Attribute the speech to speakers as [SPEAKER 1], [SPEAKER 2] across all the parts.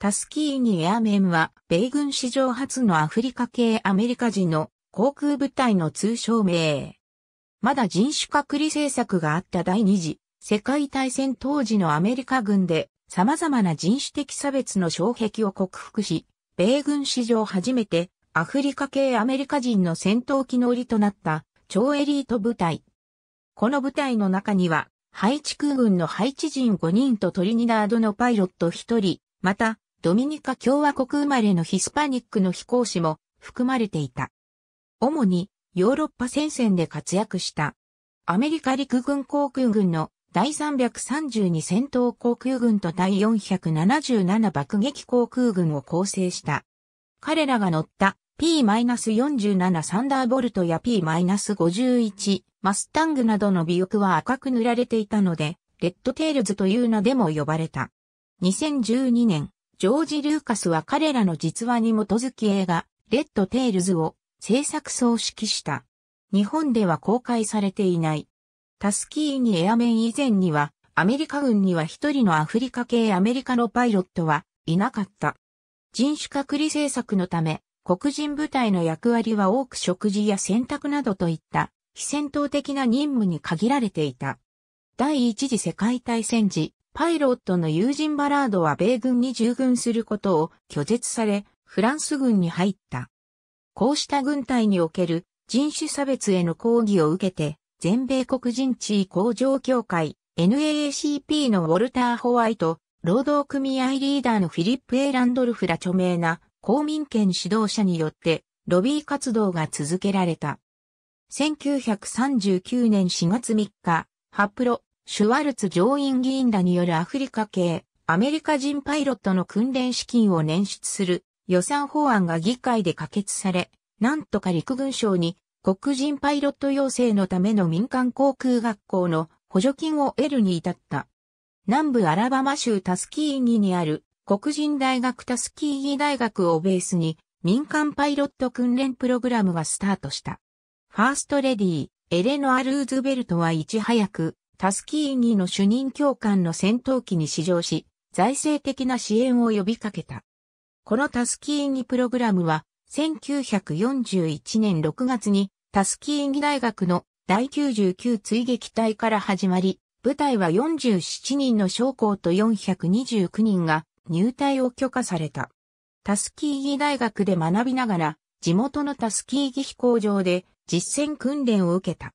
[SPEAKER 1] タスキーニエアメンは、米軍史上初のアフリカ系アメリカ人の航空部隊の通称名。まだ人種隔離政策があった第二次世界大戦当時のアメリカ軍で様々な人種的差別の障壁を克服し、米軍史上初めてアフリカ系アメリカ人の戦闘機乗りとなった超エリート部隊。この部隊の中には、ハイチ空軍のハイチ人5人とトリニダードのパイロット1人、また、ドミニカ共和国生まれのヒスパニックの飛行士も含まれていた。主にヨーロッパ戦線で活躍した。アメリカ陸軍航空軍の第332戦闘航空軍と第477爆撃航空軍を構成した。彼らが乗った P-47 サンダーボルトや P-51 マスタングなどの尾翼は赤く塗られていたので、レッドテールズという名でも呼ばれた。2012年、ジョージ・ルーカスは彼らの実話に基づき映画、レッド・テイルズを制作総指揮した。日本では公開されていない。タスキーニエアメン以前には、アメリカ軍には一人のアフリカ系アメリカのパイロットはいなかった。人種隔離政策のため、黒人部隊の役割は多く食事や洗濯などといった非戦闘的な任務に限られていた。第一次世界大戦時、パイロットの友人バラードは米軍に従軍することを拒絶され、フランス軍に入った。こうした軍隊における人種差別への抗議を受けて、全米黒人地位向上協会 NAACP のウォルター・ホワイト、労働組合リーダーのフィリップ・エイ・ランドルフら著名な公民権指導者によってロビー活動が続けられた。1939年4月3日、ハプロ、シュワルツ上院議員らによるアフリカ系、アメリカ人パイロットの訓練資金を捻出する予算法案が議会で可決され、なんとか陸軍省に黒人パイロット養成のための民間航空学校の補助金を得るに至った。南部アラバマ州タスキーニにある黒人大学タスキーギ大学をベースに民間パイロット訓練プログラムがスタートした。ファーストレディー、エレノア・ルーズベルトはいち早くタスキーニの主任教官の戦闘機に試乗し、財政的な支援を呼びかけた。このタスキーニプログラムは、1941年6月にタスキーニ大学の第99追撃隊から始まり、部隊は47人の将校と429人が入隊を許可された。タスキーギ大学で学びながら、地元のタスキーギ飛行場で実践訓練を受けた。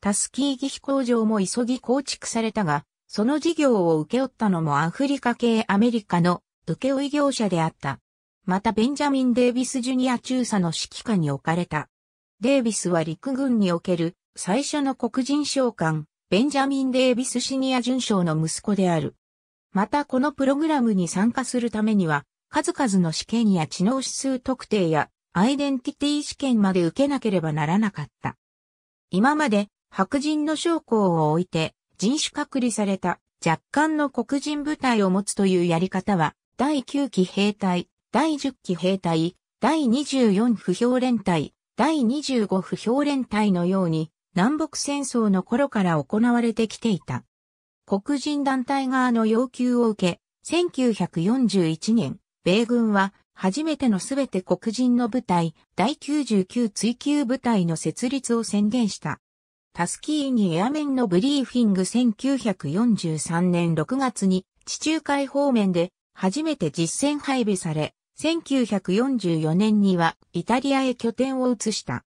[SPEAKER 1] タスキーギ飛行場も急ぎ構築されたが、その事業を請け負ったのもアフリカ系アメリカの請負業者であった。またベンジャミン・デイビス・ジュニア中佐の指揮下に置かれた。デイビスは陸軍における最初の黒人将官、ベンジャミン・デイビス・シニア准将の息子である。またこのプログラムに参加するためには、数々の試験や知能指数特定やアイデンティティ試験まで受けなければならなかった。今まで白人の将校を置いて人種隔離された若干の黒人部隊を持つというやり方は、第9期兵隊、第10期兵隊、第24不評連隊、第25不評連隊のように、南北戦争の頃から行われてきていた。黒人団体側の要求を受け、1941年、米軍は初めてのすべて黒人の部隊、第99追及部隊の設立を宣言した。タスキーニエアメンのブリーフィング1943年6月に地中海方面で初めて実戦配備され、1944年にはイタリアへ拠点を移した。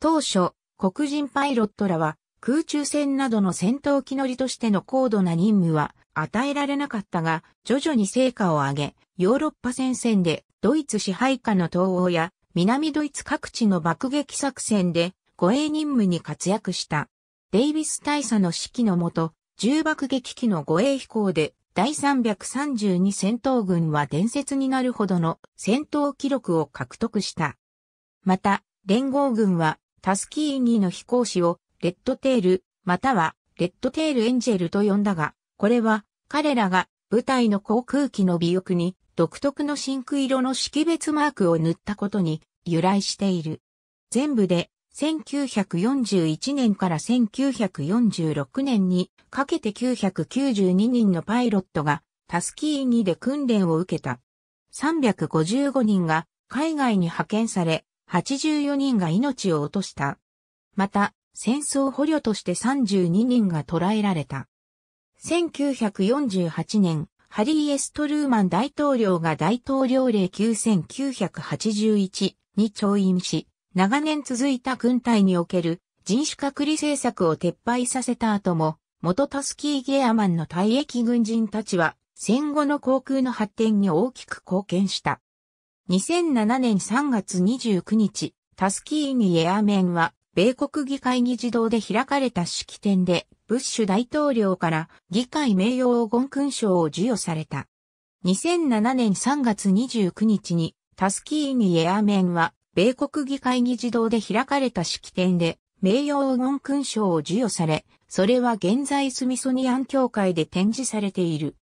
[SPEAKER 1] 当初、黒人パイロットらは空中戦などの戦闘機乗りとしての高度な任務は与えられなかったが、徐々に成果を上げ、ヨーロッパ戦線でドイツ支配下の東欧や南ドイツ各地の爆撃作戦で護衛任務に活躍した。デイビス大佐の指揮のもと、重爆撃機の護衛飛行で、第332戦闘軍は伝説になるほどの戦闘記録を獲得した。また、連合軍は、タスキーニの飛行士を、レッドテール、または、レッドテールエンジェルと呼んだが、これは、彼らが、部隊の航空機の尾翼に、独特の真空色の識別マークを塗ったことに、由来している。全部で1941年から1946年にかけて992人のパイロットがタスキーニで訓練を受けた。355人が海外に派遣され、84人が命を落とした。また、戦争捕虜として32人が捕らえられた。1948年、ハリー・エストルーマン大統領が大統領令9981に調印し、長年続いた軍隊における人種隔離政策を撤廃させた後も、元タスキーゲアマンの退役軍人たちは、戦後の航空の発展に大きく貢献した。2007年3月29日、タスキーニエアメンは、米国議会議事堂で開かれた式典で、ブッシュ大統領から議会名誉黄金勲章を授与された。2007年3月29日に、タスキーニエアメンは、米国議会議事堂で開かれた式典で、名誉黄金勲章を授与され、それは現在スミソニアン協会で展示されている。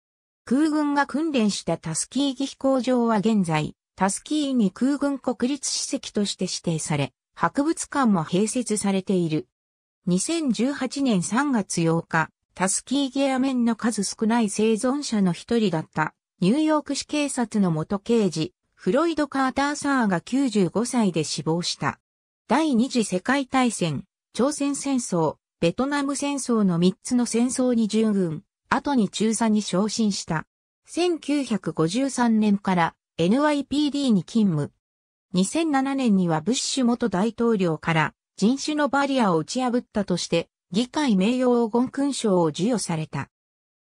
[SPEAKER 1] 空軍が訓練したタスキーギ飛行場は現在、タスキーに空軍国立史跡として指定され、博物館も併設されている。2018年3月8日、タスキーギア面の数少ない生存者の一人だった、ニューヨーク市警察の元刑事、フロイド・カーター・サーが95歳で死亡した。第二次世界大戦、朝鮮戦争、ベトナム戦争の3つの戦争に従軍、後に中佐に昇進した。1953年から NYPD に勤務。2007年にはブッシュ元大統領から人種のバリアを打ち破ったとして議会名誉黄金勲章を授与された。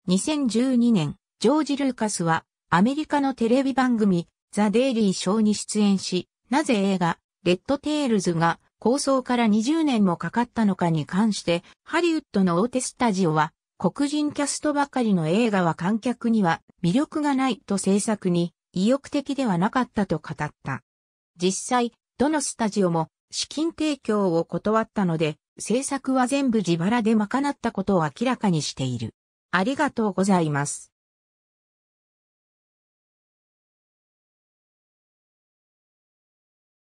[SPEAKER 1] 2012年、ジョージ・ルーカスはアメリカのテレビ番組ザ・デイリーショーに出演し、なぜ映画、レッド・テールズが構想から20年もかかったのかに関して、ハリウッドの大手スタジオは、黒人キャストばかりの映画は観客には魅力がないと制作に意欲的ではなかったと語った。実際、どのスタジオも資金提供を断ったので、制作は全部自腹で賄ったことを明らかにしている。ありがとうございます。